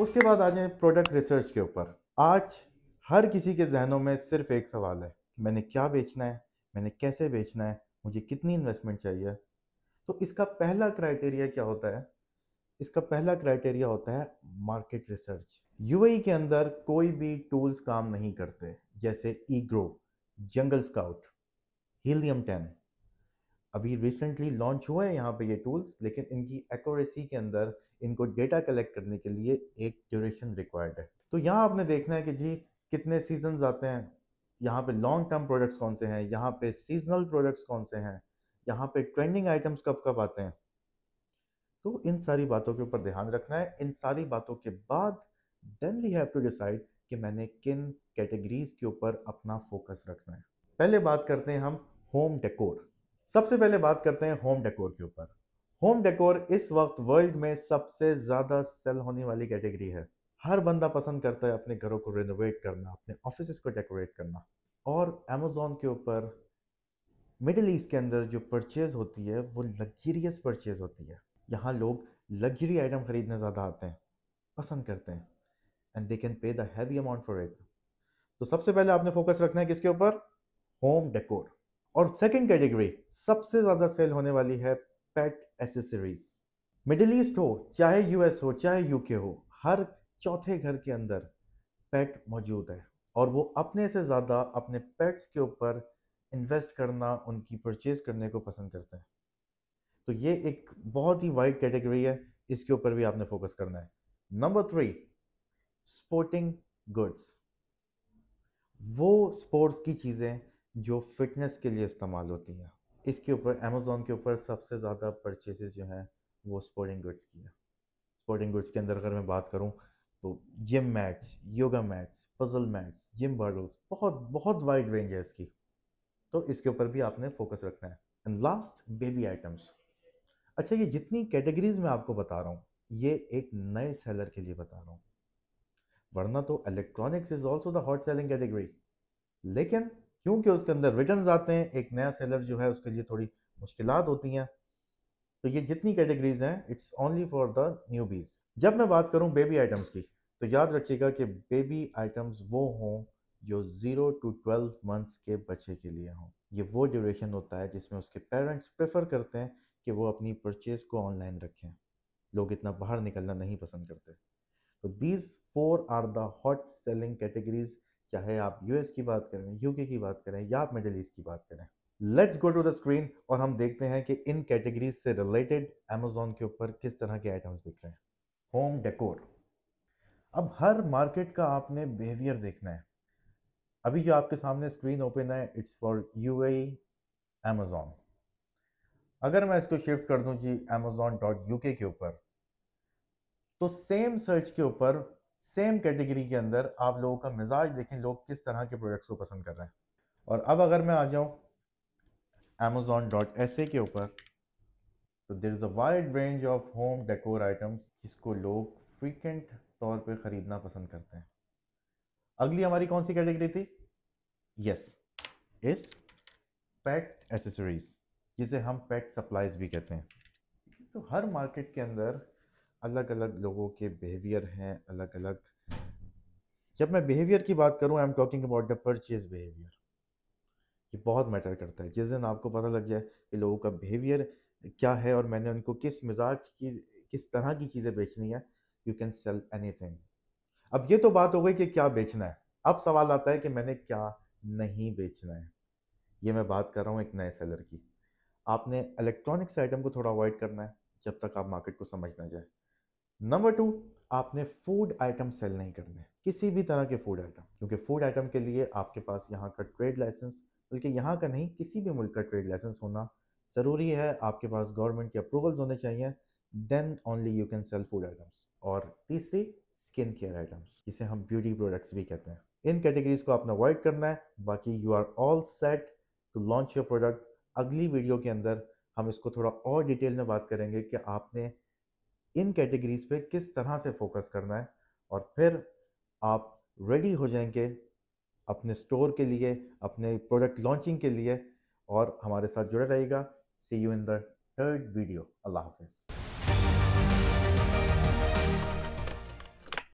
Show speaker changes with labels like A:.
A: उसके बाद आ जाए प्रोडक्ट रिसर्च के ऊपर आज हर किसी के जहनों में सिर्फ एक सवाल है मैंने क्या बेचना है मैंने कैसे बेचना है मुझे कितनी इन्वेस्टमेंट चाहिए तो इसका पहला क्राइटेरिया क्या होता है इसका पहला क्राइटेरिया होता है मार्केट रिसर्च यूएई के अंदर कोई भी टूल्स काम नहीं करते जैसे Egrow Jungle Scout Helium ten अभी रिसेंटली लॉन्च हुए हैं यहाँ पे ये टूल्स लेकिन इनकी एक्यूरेसी के अंदर इनको डेटा कलेक्ट करने के लिए एक ड्यूरेशन रिक्वायर्ड है तो यहाँ आपने देखना है कि जी कितने सीजन आते हैं यहाँ पे लॉन्ग टर्म प्रोडक्ट्स कौन से हैं यहाँ पे सीजनल प्रोडक्ट्स कौन से हैं यहाँ पे ट्रेंडिंग आइटम्स कब कब आते हैं तो इन सारी बातों के ऊपर ध्यान रखना है इन सारी बातों के बाद then we have to decide कि मैंने किन कैटेगरीज के ऊपर अपना फोकस रखना है पहले बात करते हैं हम होम डेकोर सबसे पहले बात करते हैं होम डेकोर के ऊपर होम डेकोर इस वक्त वर्ल्ड में सबसे ज़्यादा सेल होने वाली कैटेगरी है हर बंदा पसंद करता है अपने घरों को रेनोवेट करना अपने ऑफिस को डेकोरेट करना और अमेजोन के ऊपर मिडिल ईस्ट के अंदर जो परचेज़ होती है वो लग्जरियस परचेज़ होती है यहाँ लोग लग्जरी आइटम ख़रीदने ज़्यादा आते हैं पसंद करते हैं and they can pay the heavy amount for it तो सबसे पहले आपने फोकस रखना है किसके ऊपर होम डेकोर और सेकेंड कैटेगरी सबसे ज़्यादा सेल होने वाली है पेट एसेसरीज मिडिल ईस्ट हो चाहे यूएस हो चाहे यूके हो हर चौथे घर के अंदर पेट मौजूद है और वो अपने से ज़्यादा अपने पेट्स के ऊपर इन्वेस्ट करना उनकी परचेज करने को पसंद करते हैं तो ये एक बहुत ही वाइड कैटेगरी है इसके ऊपर भी आपने फोकस करना है नंबर थ्री स्पोर्टिंग गुड्स वो स्पोर्ट्स की चीज़ें जो फिटनेस के लिए इस्तेमाल होती हैं इसके ऊपर अमेज़ोन के ऊपर सबसे ज़्यादा परचेसेस जो हैं वो स्पोर्टिंग गुड्स की हैं स्पोर्टिंग गुड्स के अंदर अगर मैं बात करूँ तो gym mats yoga mats puzzle mats gym hurdles बहुत बहुत वाइड रेंज है इसकी तो इसके ऊपर भी आपने फोकस रखना है एंड लास्ट बेबी आइटम्स अच्छा ये जितनी कैटेगरीज में आपको बता रहा हूँ ये एक नए सेलर के लिए बता रहा हूँ वरना तो electronics is also the hot selling category लेकिन क्योंकि उसके अंदर रिटर्न आते हैं एक नया सेलर जो है उसके लिए थोड़ी मुश्किल होती हैं तो ये जितनी कैटेगरीज हैं it's only for the newbies जब मैं बात करूँ बेबी आइटम्स की तो याद रखिएगा कि बेबी आइटम्स वो हों जो ज़ीरो टू ट्वेल्व मंथ्स के बच्चे के लिए हों ये वो ड्यूरेशन होता है जिसमें उसके पेरेंट्स प्रेफर करते हैं कि वो अपनी परचेज़ को ऑनलाइन रखें लोग इतना बाहर निकलना नहीं पसंद करते तो these four are the hot selling categories चाहे आप यूएस की बात करें यूके की बात करें या आप मिडिल ईस्ट की बात करें let's go to the screen और हम देखते हैं कि इन कैटेगरीज से रिलेटेड अमेजोन के ऊपर किस तरह के आइटम्स बिक रहे हैं होम डेकोर अब हर मार्केट का आपने बिहेवियर देखना है अभी जो आपके सामने स्क्रीन ओपन है इट्स फॉर यू ए अगर मैं इसको शिफ्ट कर दूं जी अमेज़ोन डॉट यू के ऊपर तो सेम सर्च के ऊपर सेम कैटेगरी के अंदर आप लोगों का मिजाज देखें लोग किस तरह के प्रोडक्ट्स को पसंद कर रहे हैं और अब अगर मैं आ जाऊँ Amazon डॉट एस ए के ऊपर तो there is a wide range of home decor items जिसको लोग फ्रीकेंट तौर पर ख़रीदना पसंद करते हैं अगली हमारी कौन सी कैटेगरी थी यस इस पेट एसेसरीज जिसे हम पेट सप्लाइज भी कहते हैं तो हर मार्केट के अंदर अलग अलग लोगों के बिहेवियर हैं अलग अलग जब मैं बिहेवियर की बात करूं I am talking about the purchase behaviour ये बहुत मैटर करता है जिस दिन आपको पता लग जाए कि लोगों का बिहेवियर क्या है और मैंने उनको किस मिजाज की किस तरह की चीज़ें बेचनी है यू कैन सेल एनी अब ये तो बात हो गई कि क्या बेचना है अब सवाल आता है कि मैंने क्या नहीं बेचना है ये मैं बात कर रहा हूँ एक नए सेलर की आपने इलेक्ट्रॉनिक्स आइटम को थोड़ा अवॉइड करना है जब तक आप मार्केट को समझ ना जाए नंबर टू आपने फूड आइटम सेल नहीं करने किसी भी तरह के फूड आइटम क्योंकि फूड आइटम के लिए आपके पास यहाँ का ट्रेड लाइसेंस बल्कि यहाँ का नहीं किसी भी मुल्क का ट्रेड लाइसेंस होना ज़रूरी है आपके पास गवर्नमेंट के अप्रूवल्स होने चाहिए then only you can sell food items और तीसरी स्किन केयर आइटम्स जिसे हम ब्यूटी प्रोडक्ट्स भी कहते हैं इन कैटेगरीज को आपने अवॉइड करना है बाकी you are all set to launch your product अगली वीडियो के अंदर हम इसको थोड़ा और डिटेल में बात करेंगे कि आपने इन कैटेगरीज पे किस तरह से फोकस करना है और फिर आप रेडी हो जाएंगे अपने स्टोर के लिए अपने प्रोडक्ट लॉन्चिंग के लिए और हमारे साथ जुड़े रहेगा see you in the third video अल्लाह हाफिज़